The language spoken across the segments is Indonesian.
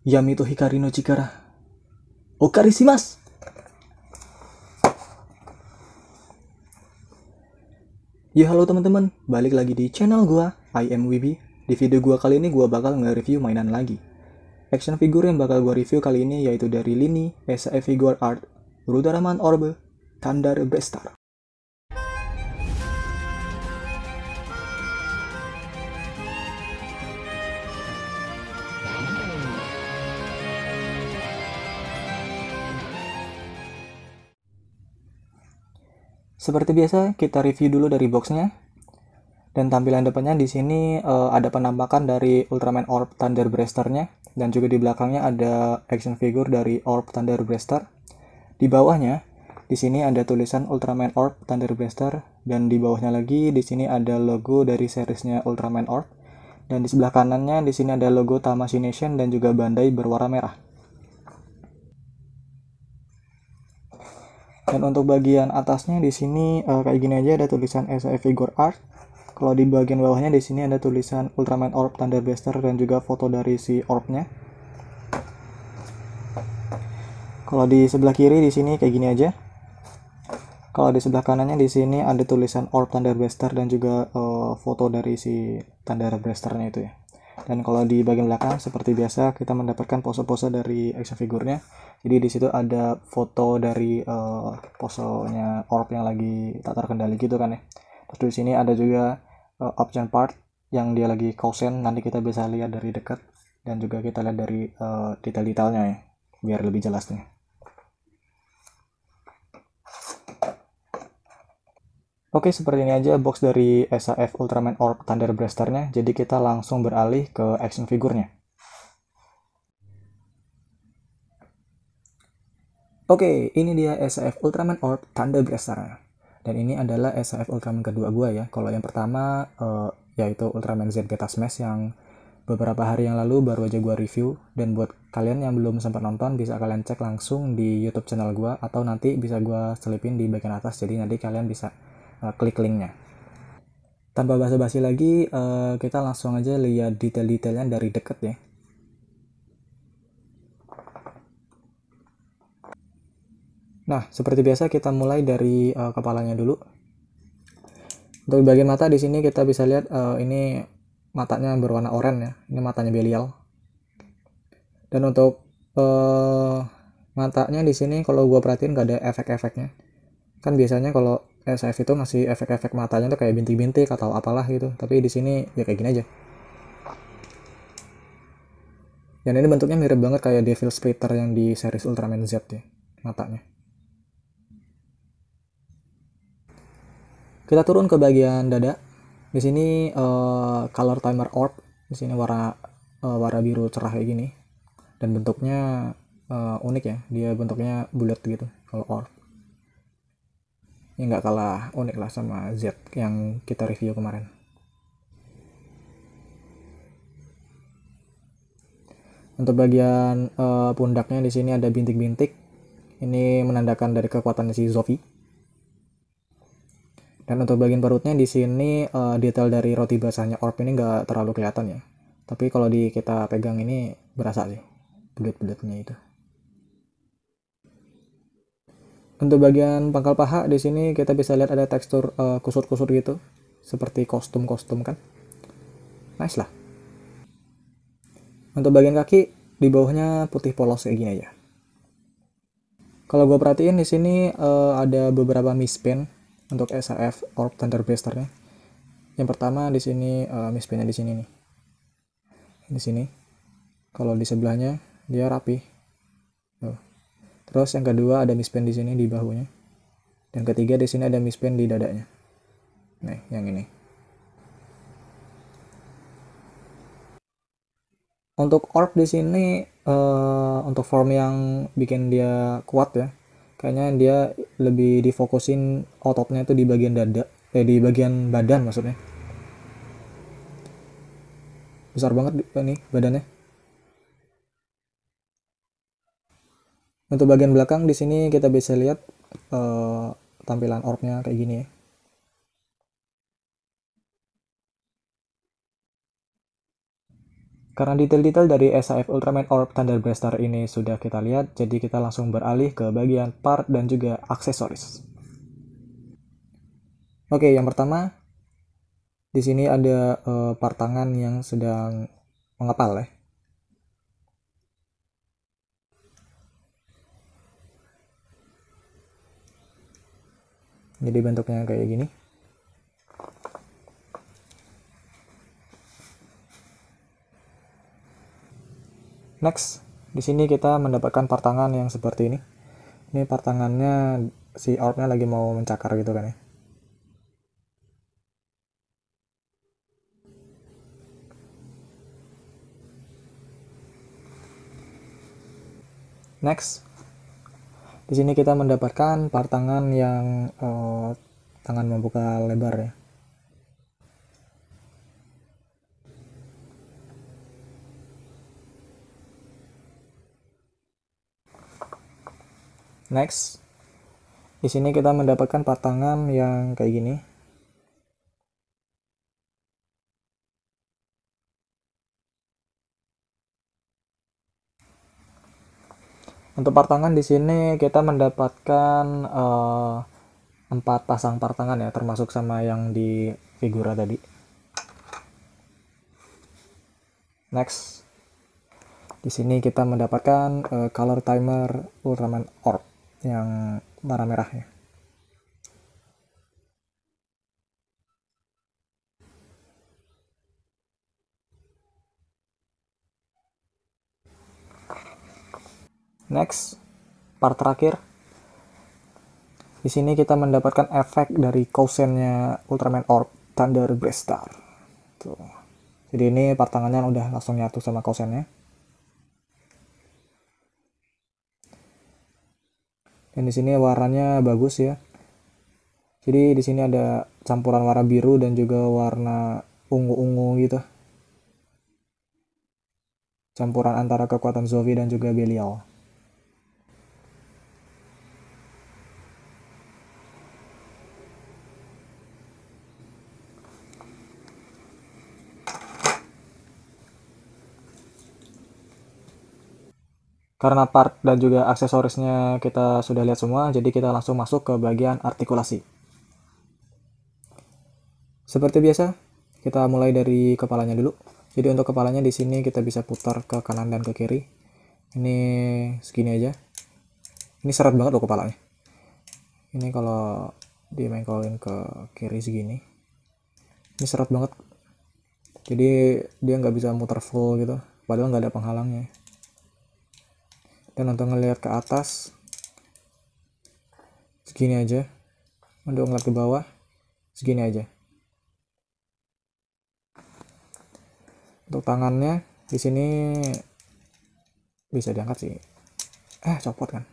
Chikara. 闇と光の力、お借りします Ya halo teman-teman, balik lagi di channel gua, I am Wibi. Di video gua kali ini gua bakal nge-review mainan lagi. Action figure yang bakal gua review kali ini yaitu dari Lini, S.F. Figure Art, Rudaraman Orbe, Kandar Bestar. Seperti biasa, kita review dulu dari boxnya. Dan tampilan depannya di sini uh, ada penampakan dari Ultraman Orb Thunder blaster nya dan juga di belakangnya ada action figure dari Orb Thunder Blaster. Di bawahnya di sini ada tulisan Ultraman Orb Thunder Blaster dan di bawahnya lagi di sini ada logo dari seriesnya Ultraman Orb dan di sebelah kanannya di sini ada logo Tamashii Nation dan juga Bandai berwarna merah. dan untuk bagian atasnya di sini uh, kayak gini aja ada tulisan SF Figure Art kalau di bagian bawahnya di sini ada tulisan Ultraman Orb Thunder Blaster dan juga foto dari si orbnya kalau di sebelah kiri di sini kayak gini aja kalau di sebelah kanannya di sini ada tulisan Orb Thunder Blaster dan juga uh, foto dari si Thunder Blasternya itu ya dan kalau di bagian belakang seperti biasa kita mendapatkan pose-pose dari action figurnya jadi di situ ada foto dari uh, posenya orb yang lagi tak terkendali gitu kan ya terus di sini ada juga uh, option part yang dia lagi kausen nanti kita bisa lihat dari dekat dan juga kita lihat dari uh, detail-detailnya ya biar lebih jelasnya Oke, seperti ini aja box dari SAF Ultraman Orb Thunder Blaster-nya. jadi kita langsung beralih ke action figurnya. Oke, ini dia SAF Ultraman Orb Thunder Blaster. Dan ini adalah SAF Ultraman kedua gue ya. Kalau yang pertama uh, yaitu Ultraman Z Beta Smash yang beberapa hari yang lalu baru aja gue review dan buat kalian yang belum sempat nonton bisa kalian cek langsung di YouTube channel gue atau nanti bisa gue selipin di bagian atas jadi nanti kalian bisa Eh, klik linknya tanpa basa-basi lagi uh, kita langsung aja lihat detail-detailnya dari deket ya Nah, seperti biasa kita mulai dari uh, kepalanya dulu. Untuk bagian mata di sini kita bisa lihat uh, ini matanya berwarna oranye ya. Ini matanya Belial. Dan untuk uh, matanya di sini kalau gua perhatiin gak ada efek-efeknya. Kan biasanya kalau SF itu masih efek-efek matanya tuh kayak bintik-bintik atau apalah gitu tapi di sini ya kayak gini aja dan ini bentuknya mirip banget kayak Devil Splitter yang di series Ultraman Z ya matanya kita turun ke bagian dada di sini uh, color timer orb di sini warna uh, warna biru cerah kayak gini dan bentuknya uh, unik ya dia bentuknya bulat gitu kalau orb ini ya, nggak kalah unik lah sama Z yang kita review kemarin. Untuk bagian uh, pundaknya di sini ada bintik-bintik. Ini menandakan dari kekuatan si Zofi. Dan untuk bagian perutnya di sini uh, detail dari roti basahnya orb ini nggak terlalu kelihatan ya. Tapi kalau di kita pegang ini berasa sih Bulat-bulatnya itu. untuk bagian pangkal paha di sini kita bisa lihat ada tekstur eh, kusut-kusut uh, gitu seperti kostum-kostum kan nice lah untuk bagian kaki di bawahnya putih polos kayak gini aja kalau gue perhatiin di sini uh, ada beberapa mispin untuk SAF Orb Thunder Blasternya yang pertama di sini uh, eh, mispinnya di sini nih di sini kalau di sebelahnya dia rapi Terus yang kedua ada mispen di sini di bahunya. Dan ketiga di sini ada mispen di dadanya. Nah, yang ini. Untuk orb di sini uh, untuk form yang bikin dia kuat ya. Kayaknya dia lebih difokusin ototnya itu di bagian dada, eh di bagian badan maksudnya. Besar banget nih badannya. Untuk bagian belakang di sini kita bisa lihat uh, tampilan orbnya kayak gini ya. Karena detail-detail dari SAF Ultraman Orb Thunder Blaster ini sudah kita lihat, jadi kita langsung beralih ke bagian part dan juga aksesoris. Oke, yang pertama di sini ada uh, part tangan yang sedang mengepal ya. jadi bentuknya kayak gini next di sini kita mendapatkan partangan yang seperti ini ini partangannya si orbnya lagi mau mencakar gitu kan ya next di sini kita mendapatkan par tangan yang eh, tangan membuka lebar ya. Next, di sini kita mendapatkan par tangan yang kayak gini. Untuk partangan di sini kita mendapatkan eh, empat pasang partangan ya, termasuk sama yang di figura tadi. Next, di sini kita mendapatkan uh, color timer Ultraman Orb yang warna merah ya. next part terakhir di sini kita mendapatkan efek dari kausenya Ultraman Orb Thunder Blaster. jadi ini part udah langsung nyatu sama kausennya. dan di sini warnanya bagus ya jadi di sini ada campuran warna biru dan juga warna ungu-ungu gitu campuran antara kekuatan Zovi dan juga Belial Karena part dan juga aksesorisnya kita sudah lihat semua, jadi kita langsung masuk ke bagian artikulasi. Seperti biasa, kita mulai dari kepalanya dulu. Jadi untuk kepalanya di sini kita bisa putar ke kanan dan ke kiri. Ini segini aja. Ini seret banget loh kepalanya. Ini kalau dimengkolin ke kiri segini. Ini seret banget. Jadi dia nggak bisa muter full gitu. Padahal nggak ada penghalangnya dan untuk ngelihat ke atas segini aja untuk ngelihat ke bawah segini aja untuk tangannya di sini bisa diangkat sih eh copot kan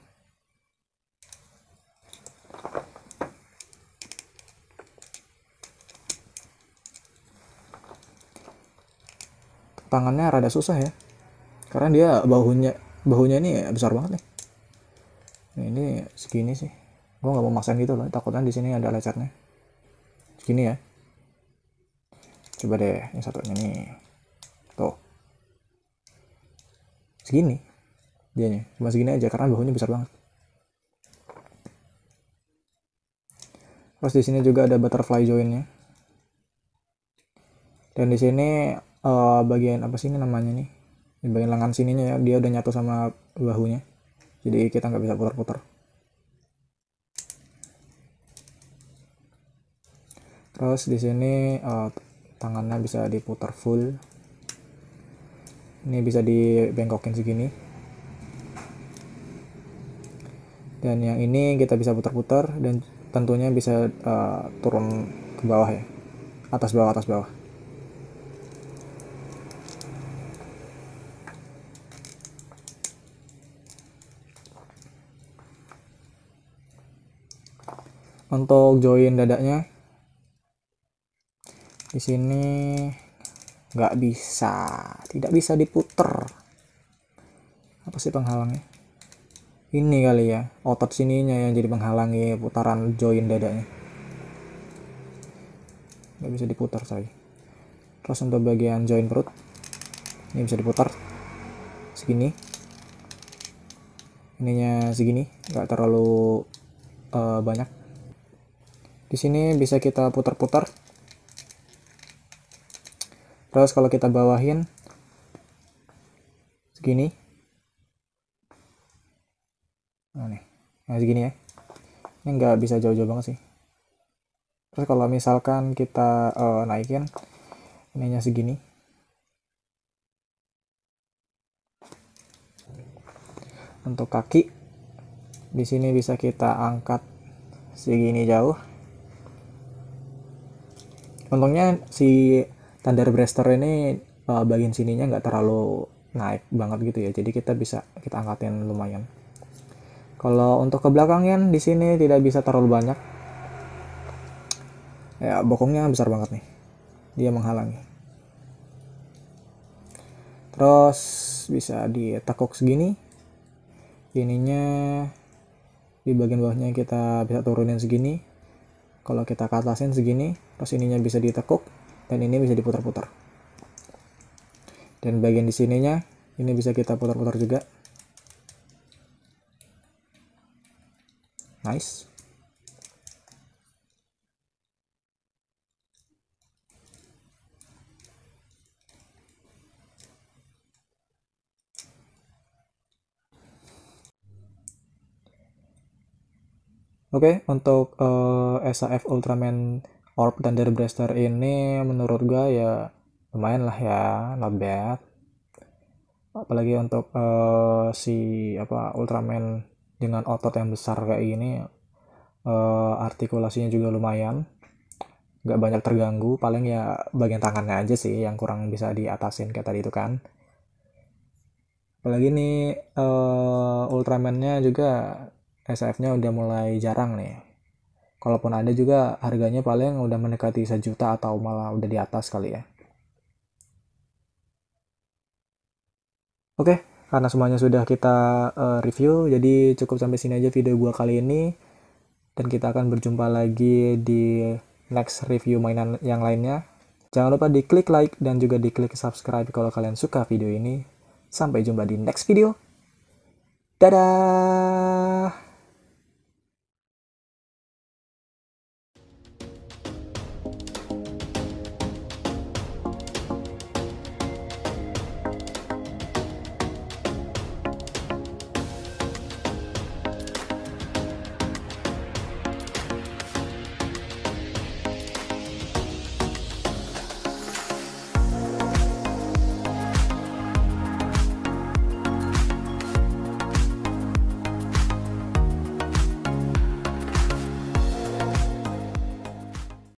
tangannya rada susah ya karena dia bahunya bahunya ini besar banget nih nah, ini segini sih gue nggak mau maksain gitu loh takutnya di sini ada lecetnya segini ya coba deh yang satunya nih tuh segini Dia nih. cuma segini aja karena bahunya besar banget terus di sini juga ada butterfly joinnya dan di sini uh, bagian apa sih ini namanya nih di bagian lengan sininya ya dia udah nyatu sama bahunya jadi kita nggak bisa putar-putar terus di sini uh, tangannya bisa diputar full ini bisa dibengkokin segini dan yang ini kita bisa putar-putar dan tentunya bisa uh, turun ke bawah ya atas bawah atas bawah untuk join dadanya di sini nggak bisa tidak bisa diputer apa sih penghalangnya ini kali ya otot sininya yang jadi menghalangi ya, putaran join dadanya nggak bisa diputar sorry terus untuk bagian join perut ini bisa diputar segini ininya segini nggak terlalu uh, banyak di sini bisa kita putar-putar. Terus kalau kita bawahin segini. Nah, nih. Nah, segini ya. Ini nggak bisa jauh-jauh banget sih. Terus kalau misalkan kita uh, naikin ininya segini. Untuk kaki di sini bisa kita angkat segini jauh untungnya si Thunder Breaster ini uh, bagian sininya nggak terlalu naik banget gitu ya jadi kita bisa kita angkatin lumayan kalau untuk ke belakangnya di sini tidak bisa terlalu banyak ya bokongnya besar banget nih dia menghalangi terus bisa ditekuk segini ininya di bagian bawahnya kita bisa turunin segini kalau kita ke atasin segini terus ininya bisa ditekuk dan ini bisa diputar-putar dan bagian di sininya ini bisa kita putar-putar juga nice Oke, okay, untuk uh, eh, SAF Ultraman Orb pretender Blaster ini menurut gue ya lumayan lah ya not bad apalagi untuk uh, si apa Ultraman dengan otot yang besar kayak gini uh, artikulasinya juga lumayan gak banyak terganggu paling ya bagian tangannya aja sih yang kurang bisa diatasin kayak tadi itu kan apalagi nih uh, Ultraman-nya juga SF-nya udah mulai jarang nih kalaupun ada juga harganya paling udah mendekati sejuta atau malah udah di atas kali ya. Oke, karena semuanya sudah kita uh, review, jadi cukup sampai sini aja video gua kali ini. Dan kita akan berjumpa lagi di next review mainan yang lainnya. Jangan lupa diklik like dan juga diklik subscribe kalau kalian suka video ini. Sampai jumpa di next video. Dadah!